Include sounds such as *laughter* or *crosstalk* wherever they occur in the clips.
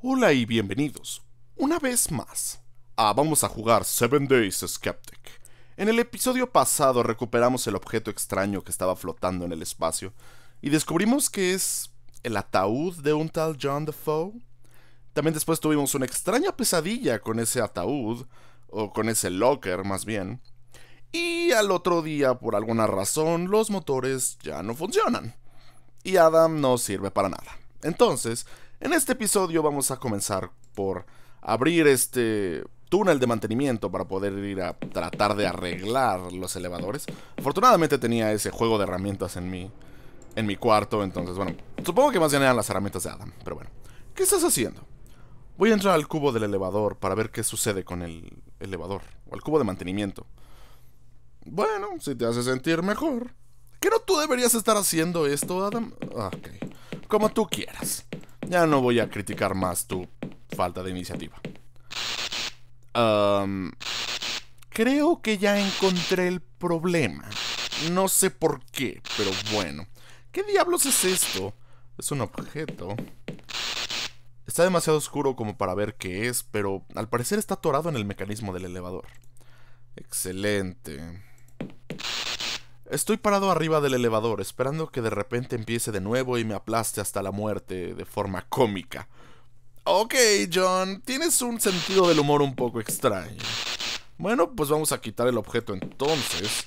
Hola y bienvenidos, una vez más, Vamos a jugar Seven Days Skeptic. En el episodio pasado recuperamos el objeto extraño que estaba flotando en el espacio y descubrimos que es el ataúd de un tal John Defoe. También después tuvimos una extraña pesadilla con ese ataúd, o con ese locker más bien. Y al otro día, por alguna razón, los motores ya no funcionan. Y Adam no sirve para nada. Entonces, en este episodio vamos a comenzar por abrir este túnel de mantenimiento para poder ir a tratar de arreglar los elevadores. Afortunadamente tenía ese juego de herramientas en mi, en mi cuarto, entonces bueno, supongo que más bien eran las herramientas de Adam, pero bueno. ¿Qué estás haciendo? Voy a entrar al cubo del elevador para ver qué sucede con el elevador, o al cubo de mantenimiento. Bueno, si te hace sentir mejor. ¿Que no tú deberías estar haciendo esto, Adam? Ok, como tú quieras. Ya no voy a criticar más tu falta de iniciativa. creo que ya encontré el problema. No sé por qué, pero bueno. ¿Qué diablos es esto? Es un objeto. Está demasiado oscuro como para ver qué es, pero al parecer está atorado en el mecanismo del elevador. Excelente. Estoy parado arriba del elevador, esperando que de repente empiece de nuevo y me aplaste hasta la muerte de forma cómica. Ok, John, tienes un sentido del humor un poco extraño. Bueno, pues vamos a quitar el objeto entonces.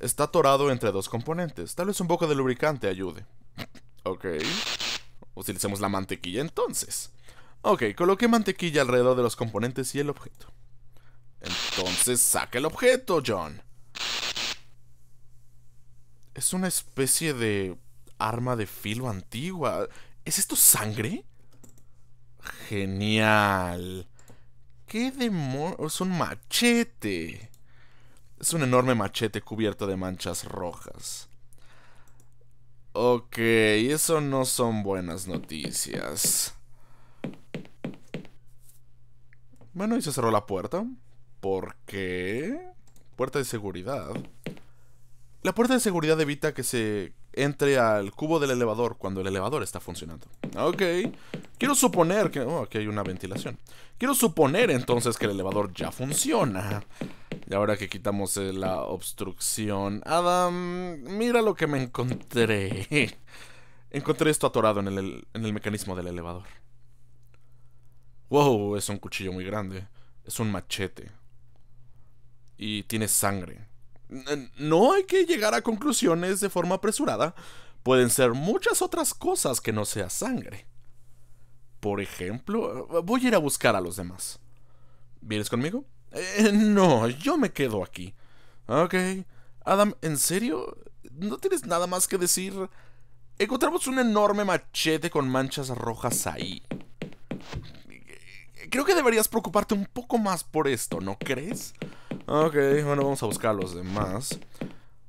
Está atorado entre dos componentes. Tal vez un poco de lubricante ayude. *laughs* Ok. Utilicemos la mantequilla entonces. Ok, coloqué mantequilla alrededor de los componentes y el objeto. Entonces saca el objeto, John. Es una especie de arma de filo antigua. ¿Es esto sangre? Genial. ¿Qué demonios? Es un machete. Es un enorme machete cubierto de manchas rojas. Ok, eso no son buenas noticias. Bueno, y se cerró la puerta. ¿Por qué? Puerta de seguridad. La puerta de seguridad evita que se entre al cubo del elevador cuando el elevador está funcionando. Ok. Quiero suponer que... Oh, aquí hay una ventilación. Quiero suponer entonces que el elevador ya funciona. Y ahora que quitamos eh, la obstrucción... Adam, mira lo que me encontré. *laughs* Encontré esto atorado en el, mecanismo del elevador. Wow, es un cuchillo muy grande. Es un machete. Y tiene sangre. No hay que llegar a conclusiones de forma apresurada. Pueden ser muchas otras cosas que no sea sangre. Por ejemplo, voy a ir a buscar a los demás. ¿Vienes conmigo? Eh, no, yo me quedo aquí. Ok. Adam, ¿en serio? ¿No tienes nada más que decir? Encontramos un enorme machete con manchas rojas ahí. Creo que deberías preocuparte un poco más por esto, ¿no crees? Ok, bueno, vamos a buscar a los demás.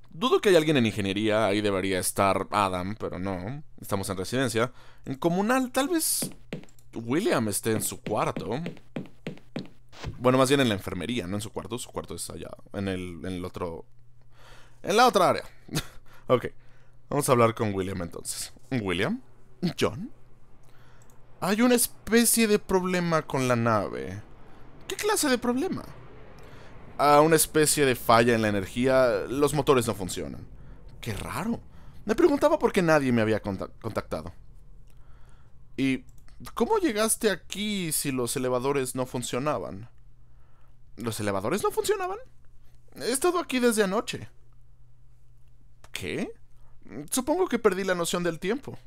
Dudo que haya alguien en ingeniería, ahí debería estar Adam, pero no. Estamos en residencia. En comunal, tal vez William esté en su cuarto. Bueno, más bien en la enfermería, no en su cuarto. Su cuarto es allá, en el, en el otro... En la otra área. *laughs* ok, vamos a hablar con William entonces. William, John. Hay una especie de problema con la nave. ¿Qué clase de problema? a una especie de falla en la energía, los motores no funcionan. Qué raro. Me preguntaba por qué nadie me había contactado. ¿Y cómo llegaste aquí si los elevadores no funcionaban? ¿Los elevadores no funcionaban? He estado aquí desde anoche. ¿Qué? Supongo que perdí la noción del tiempo.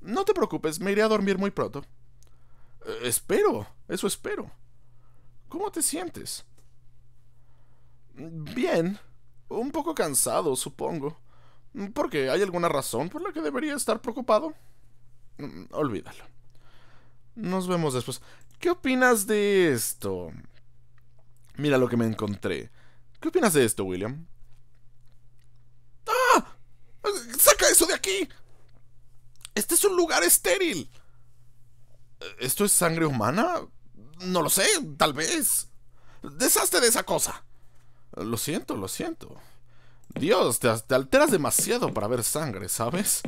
No te preocupes, me iré a dormir muy pronto. Eh, espero, eso espero. ¿Cómo te sientes? Bien. Un poco cansado, supongo. Porque hay alguna razón por la que debería estar preocupado. Mm, olvídalo. Nos vemos después. ¿Qué opinas de esto? Mira lo que me encontré. ¿Qué opinas de esto, William? ¡Ah! ¡Saca eso de aquí! Este es un lugar estéril. ¿Esto es sangre humana? No lo sé, tal vez. Deshazte de esa cosa. Lo siento, lo siento. Dios, te, alteras demasiado para ver sangre, ¿sabes?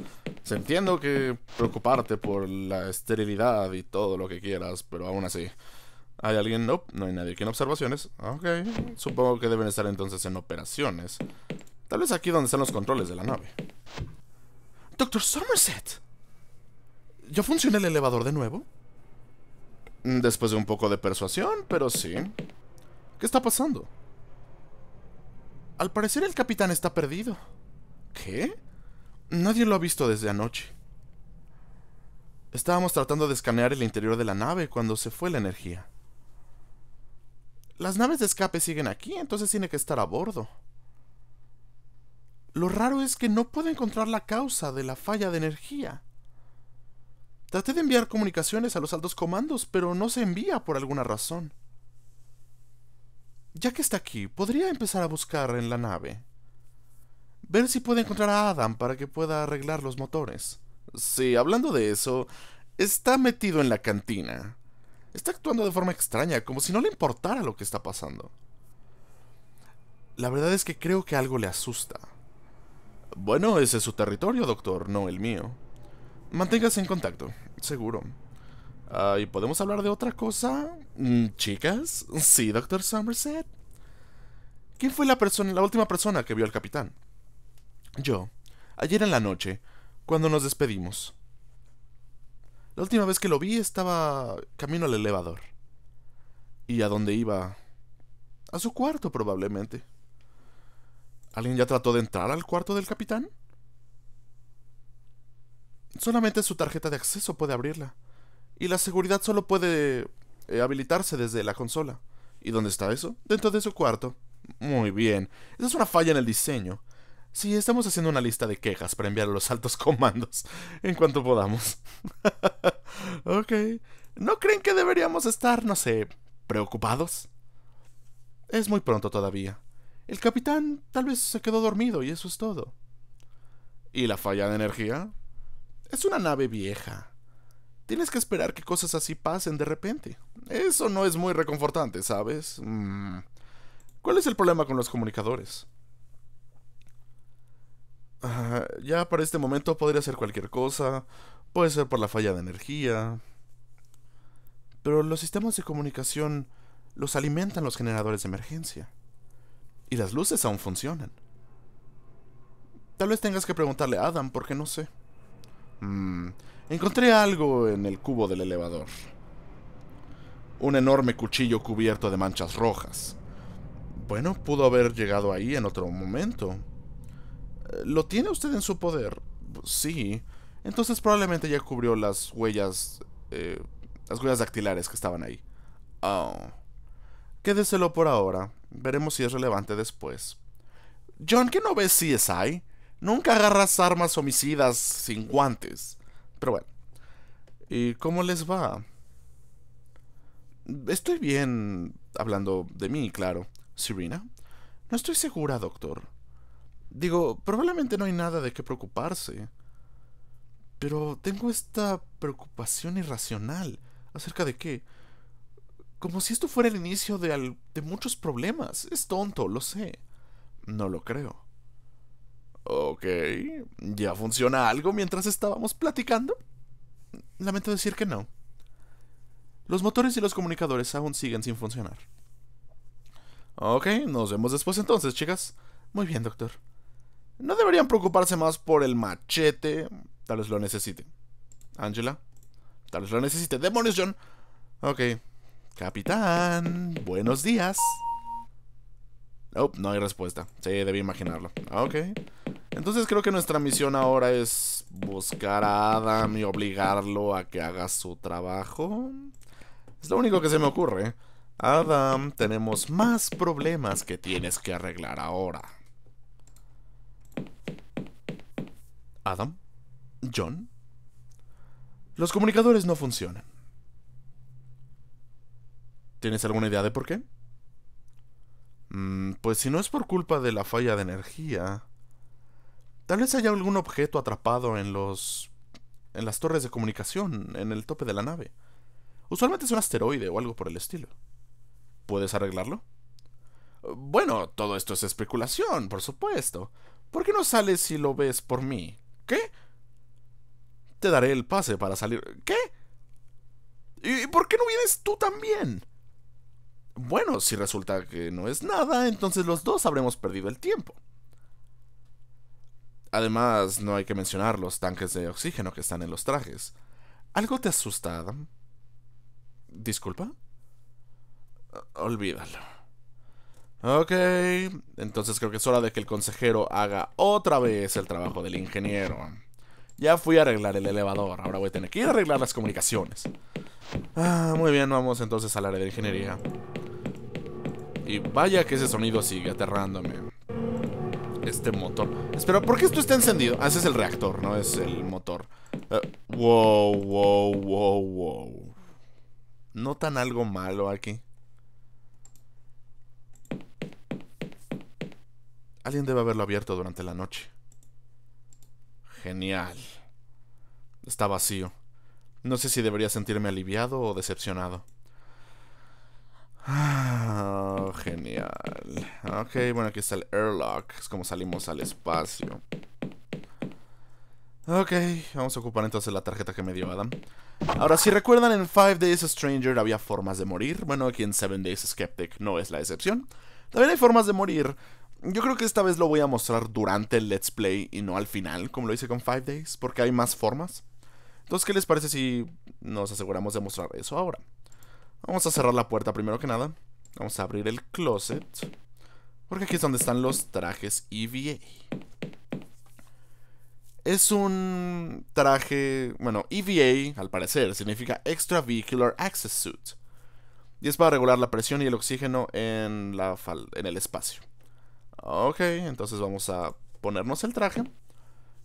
Entiendo que preocuparte por la esterilidad y todo lo que quieras, pero aún así. ¿Hay alguien? No, no hay nadie aquí en observaciones. Ok, supongo que deben estar entonces en operaciones. Tal vez aquí donde están los controles de la nave. Doctor Somerset. ¿Ya funciona el elevador de nuevo? Después de un poco de persuasión, pero sí. ¿Qué está pasando? Al parecer el capitán está perdido. ¿Qué? Nadie lo ha visto desde anoche. Estábamos tratando de escanear el interior de la nave cuando se fue la energía. Las naves de escape siguen aquí, entonces tiene que estar a bordo. Lo raro es que no puedo encontrar la causa de la falla de energía. Traté de enviar comunicaciones a los altos comandos, pero no se envía por alguna razón. Ya que está aquí, podría empezar a buscar en la nave. Ver si puede encontrar a Adam para que pueda arreglar los motores. Sí, hablando de eso, está metido en la cantina. Está actuando de forma extraña, como si no le importara lo que está pasando. La verdad es que creo que algo le asusta. Bueno, ese es su territorio, doctor, no el mío. Manténgase en contacto, seguro. Ah, ¿Y podemos hablar de otra cosa? Mm, ¿Chicas? Sí, doctor Somerset. ¿Quién fue la, la última persona que vio al capitán? Yo. Ayer en la noche, cuando nos despedimos. La última vez que lo vi estaba camino al elevador. ¿Y a dónde iba? A su cuarto, probablemente. ¿Alguien ya trató de entrar al cuarto del capitán? Solamente su tarjeta de acceso puede abrirla. Y la seguridad solo puede eh, habilitarse desde la consola. ¿Y dónde está eso? Dentro de su cuarto. Muy bien. Esa es una falla en el diseño. Sí, estamos haciendo una lista de quejas para enviar a los altos *laughs* comandos en cuanto podamos. *laughs* ok. ¿No creen que deberíamos estar, no sé, preocupados? Es muy pronto todavía. El capitán tal vez se quedó dormido y eso es todo. ¿Y la falla de energía? Es una nave vieja. Tienes que esperar que cosas así pasen de repente. Eso no es muy reconfortante, ¿sabes? Mm. ¿Cuál es el problema con los comunicadores? Ah, ya para este momento podría ser cualquier cosa. Puede ser por la falla de energía. Pero los sistemas de comunicación los alimentan los generadores de emergencia. Y las luces aún funcionan. Tal vez tengas que preguntarle a Adam, porque no sé. Mm. encontré algo en el cubo del elevador. Un enorme cuchillo cubierto de manchas rojas. Bueno, pudo haber llegado ahí en otro momento. Eh, ¿Lo tiene usted en su poder? Sí. Entonces probablemente ya cubrió las huellas... Eh, las huellas dactilares que estaban ahí. Oh. Quédeselo por ahora. Veremos si es relevante después. John, ¿qué no ves CSI? Nunca agarras armas homicidas sin guantes. Pero bueno. ¿Y cómo les va? Estoy bien hablando de mí, claro. Serena. No estoy segura, doctor. Digo, probablemente no hay nada de qué preocuparse. Pero tengo esta preocupación irracional. ¿Acerca de qué? Como si esto fuera el inicio de, de muchos problemas. Es tonto, lo sé. No lo creo. Ok, ¿ya funciona algo mientras estábamos platicando? Lamento decir que no. Los motores y los comunicadores aún siguen sin funcionar. Ok, nos vemos después entonces, chicas. Muy bien, doctor. No deberían preocuparse más por el machete. Tal vez lo necesiten. Angela. Tal vez lo necesite. Demonios, John. Ok. Capitán. Buenos días. Oh, no hay respuesta. Sí, debí imaginarlo. Ok. Entonces creo que nuestra misión ahora es buscar a Adam y obligarlo a que haga su trabajo. Es lo único que se me ocurre. Adam, tenemos más problemas que tienes que arreglar ahora. Adam, John, los comunicadores no funcionan. ¿Tienes alguna idea de por qué? Mm, pues si no es por culpa de la falla de energía... Tal vez haya algún objeto atrapado en los. en las torres de comunicación, en el tope de la nave. Usualmente es un asteroide o algo por el estilo. ¿Puedes arreglarlo? Bueno, todo esto es especulación, por supuesto. ¿Por qué no sales si lo ves por mí? ¿Qué? Te daré el pase para salir. ¿Qué? ¿Y por qué no vienes tú también? Bueno, si resulta que no es nada, entonces los dos habremos perdido el tiempo. Además, no hay que mencionar los tanques de oxígeno que están en los trajes. ¿Algo te asusta, ¿Disculpa? Olvídalo. Ok, entonces creo que es hora de que el consejero haga otra vez el trabajo del ingeniero. Ya fui a arreglar el elevador, ahora voy a tener que ir a arreglar las comunicaciones. Ah, muy bien, vamos entonces al área de ingeniería. Y vaya que ese sonido sigue aterrándome este motor. Espera, ¿por qué esto está encendido? Ah, ese es el reactor, no es el motor. wow eh, wow, wow, wow, wow. ¿Notan algo malo aquí? Alguien debe haberlo abierto durante la noche. Genial. Está vacío. No sé si debería sentirme aliviado o decepcionado. Ah, oh, genial. Ok, bueno, aquí está el airlock. Es como salimos al espacio. Ok, vamos a ocupar entonces la tarjeta que me dio Adam. Ahora, si recuerdan, en Five Days Stranger había formas de morir. Bueno, aquí en Seven Days Skeptic no es la excepción. También hay formas de morir. Yo creo que esta vez lo voy a mostrar durante el Let's Play y no al final, como lo hice con Five Days, porque hay más formas. Entonces, ¿qué les parece si nos aseguramos de mostrar eso ahora? Vamos a cerrar la puerta primero que nada. Vamos a abrir el closet. Porque aquí es donde están los trajes EVA. Es un traje, bueno, EVA al parecer significa extra vehicular Access Suit. Y es para regular la presión y el oxígeno en, la en el espacio. Ok, entonces vamos a ponernos el traje.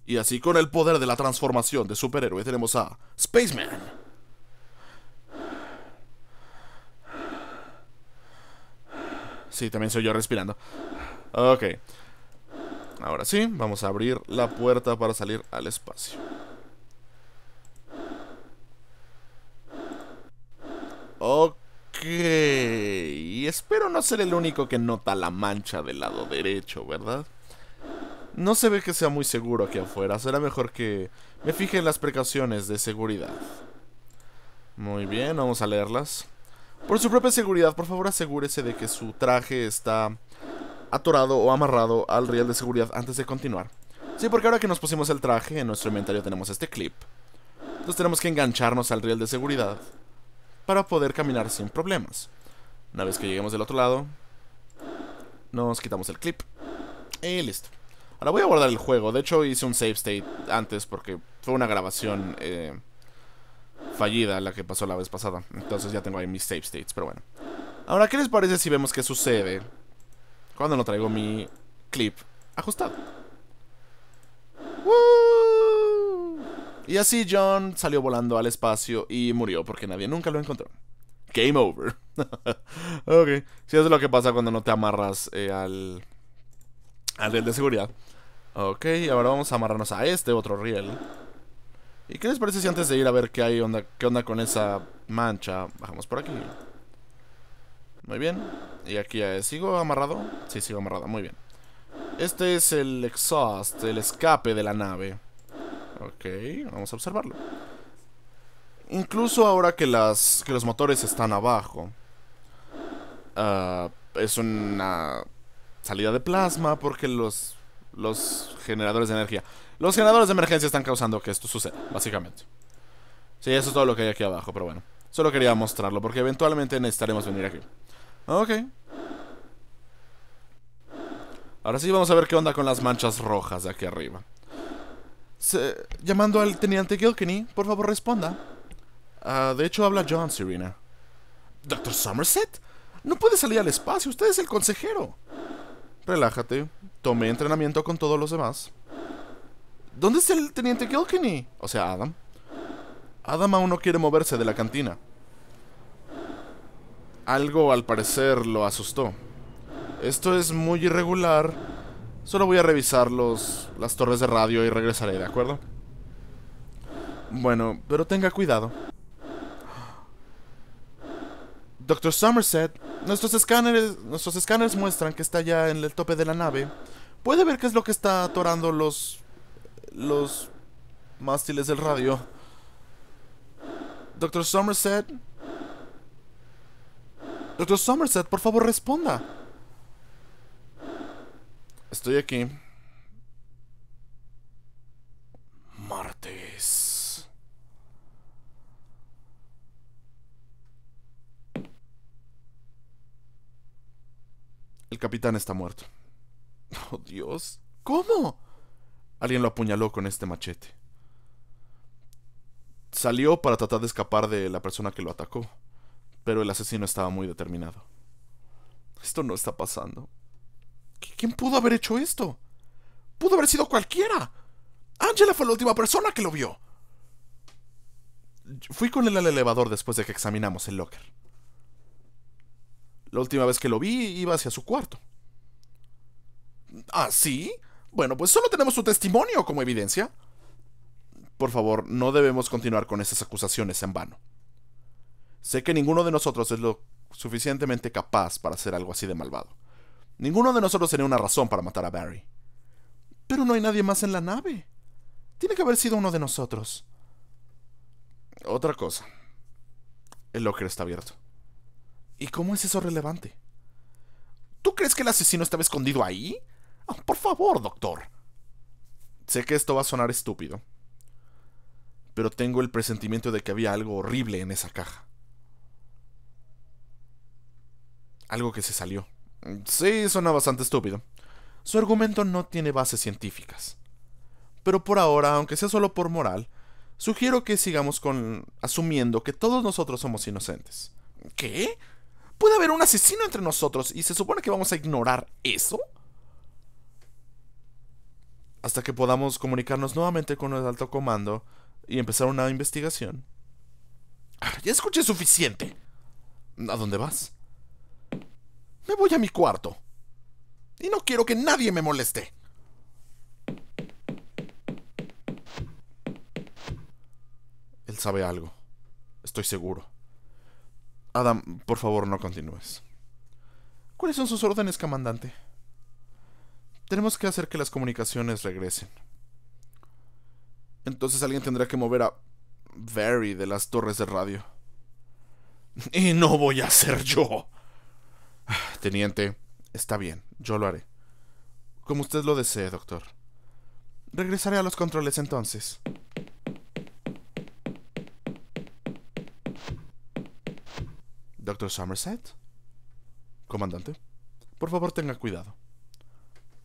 Y así con el poder de la transformación de superhéroe tenemos a Spaceman. Sí, también soy yo respirando. Ok. Ahora sí, vamos a abrir la puerta para salir al espacio. Ok. Espero no ser el único que nota la mancha del lado derecho, ¿verdad? No se ve que sea muy seguro aquí afuera. Será mejor que me fije en las precauciones de seguridad. Muy bien, vamos a leerlas. Por su propia seguridad, por favor asegúrese de que su traje está atorado o amarrado al riel de seguridad antes de continuar. Sí, porque ahora que nos pusimos el traje, en nuestro inventario tenemos este clip. Entonces tenemos que engancharnos al riel de seguridad para poder caminar sin problemas. Una vez que lleguemos del otro lado, nos quitamos el clip y listo. Ahora voy a guardar el juego. De hecho hice un save state antes porque fue una grabación... Eh, fallida la que pasó la vez pasada. Entonces ya tengo ahí mis save states, pero bueno. Ahora, ¿qué les parece si vemos qué sucede cuando no traigo mi clip ajustado? ¡Woo! Y así John salió volando al espacio y murió porque nadie nunca lo encontró. Game over. *laughs* ok. Si es lo que pasa cuando no te amarras eh, al, al riel de seguridad. Ok, ahora vamos a amarrarnos a este otro riel. ¿Y qué les parece si antes de ir a ver qué hay onda, qué onda con esa mancha, bajamos por aquí? Muy bien. Y aquí eh, sigo amarrado. Sí, sigo amarrado. Muy bien. Este es el exhaust, el escape de la nave. Ok, vamos a observarlo. Incluso ahora que, que los motores están abajo. Ah, es una salida de plasma porque los los generadores de energía. Los generadores de emergencia están causando que esto suceda, básicamente. Sí, eso es todo lo que hay aquí abajo, pero bueno. Solo quería mostrarlo, porque eventualmente necesitaremos venir aquí. Ok. Ahora sí vamos a ver qué onda con las manchas rojas de aquí arriba. llamando al teniente Gilkenny, por favor responda. Ah, de hecho, habla John, Serena. ¿Doctor Somerset? No puede salir al espacio, usted es el consejero. Relájate, Tomé entrenamiento con todos los demás. ¿Dónde está el teniente Kilkenny? O sea, Adam. Adam aún no quiere moverse de la cantina. Algo al parecer lo asustó. Esto es muy irregular. Solo voy a revisar los, las torres de radio y regresaré, ¿de acuerdo? Bueno, pero tenga cuidado. Doctor Somerset, nuestros escáneres, nuestros escáneres muestran que está ya en el tope de la nave puede ver qué es lo que está atorando los los mástiles del radio. Doctor Somerset. Doctor Somerset, por favor responda. Estoy aquí. Martes. El capitán está muerto. Oh, Dios. ¿Cómo? Alguien lo apuñaló con este machete. Salió para tratar de escapar de la persona que lo atacó, pero el asesino estaba muy determinado. Esto no está pasando. ¿Quién pudo haber hecho esto? Pudo haber sido cualquiera. ¡Ángela fue la última persona que lo vio. Fui con él al elevador después de que examinamos el locker. La última vez que lo vi iba hacia su cuarto. ¿Ah, sí? Bueno, pues solo tenemos su testimonio como evidencia. Por favor, no debemos continuar con esas acusaciones en vano. Sé que ninguno de nosotros es lo suficientemente capaz para hacer algo así de malvado. Ninguno de nosotros tenía una razón para matar a Barry. Pero no hay nadie más en la nave. Tiene que haber sido uno de nosotros. Otra cosa. El locker está abierto. ¿Y cómo es eso relevante? ¿Tú crees que el asesino estaba escondido ahí? por favor, doctor. Sé que esto va a sonar estúpido, pero tengo el presentimiento de que había algo horrible en esa caja. Algo que se salió. Sí, suena bastante estúpido. Su argumento no tiene bases científicas. Pero por ahora, aunque sea solo por moral, sugiero que sigamos con asumiendo que todos nosotros somos inocentes. ¿Qué? ¿Puede haber un asesino entre nosotros y se supone que vamos a ignorar eso? hasta que podamos comunicarnos nuevamente con el alto comando y empezar una investigación. ya escuché suficiente. ¿A dónde vas? Me voy a mi cuarto. Y no quiero que nadie me moleste. Él sabe algo. Estoy seguro. Adam, por favor, no continúes. ¿Cuáles son sus órdenes, comandante? Tenemos que hacer que las comunicaciones regresen. Entonces alguien tendrá que mover a Barry de las torres de radio. Y no voy a ser yo. Ah, teniente, está bien, yo lo haré. Como usted lo desee, doctor. Regresaré a los controles entonces. Doctor Somerset. Comandante, por favor tenga cuidado.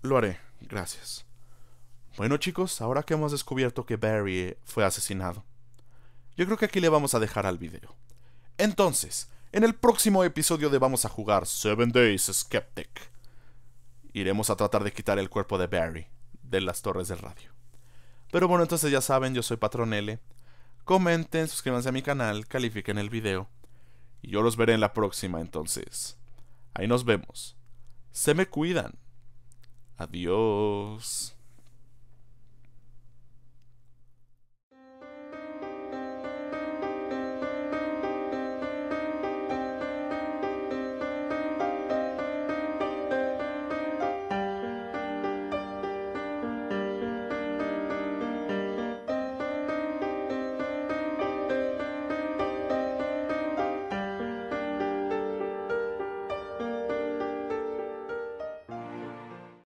Lo haré, gracias. Bueno chicos, ahora que hemos descubierto que Barry fue asesinado, yo creo que aquí le vamos a dejar al video. Entonces, en el próximo episodio de Vamos a jugar Seven Days Skeptic, iremos a tratar de quitar el cuerpo de Barry de las torres del radio. Pero bueno, entonces ya saben, yo soy Patron L. Comenten, suscríbanse a mi canal, califiquen el video. Y yo los veré en la próxima entonces. Ahí nos vemos. Se me cuidan. Adiós.